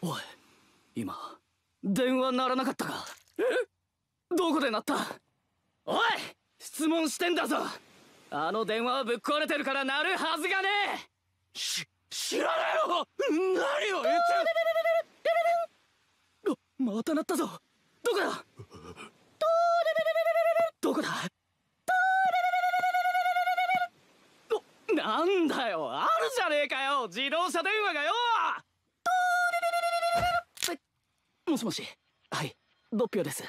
おい今電話鳴らなかったかえどこで鳴ったおい質問してんだぞあの電話はぶっ壊れてるから鳴るはずがねえし知らねえよ何を言ってるまた鳴ったぞどこだどこだなんだよあるじゃねえかよ自動車電話がよもしもしはいドッピオです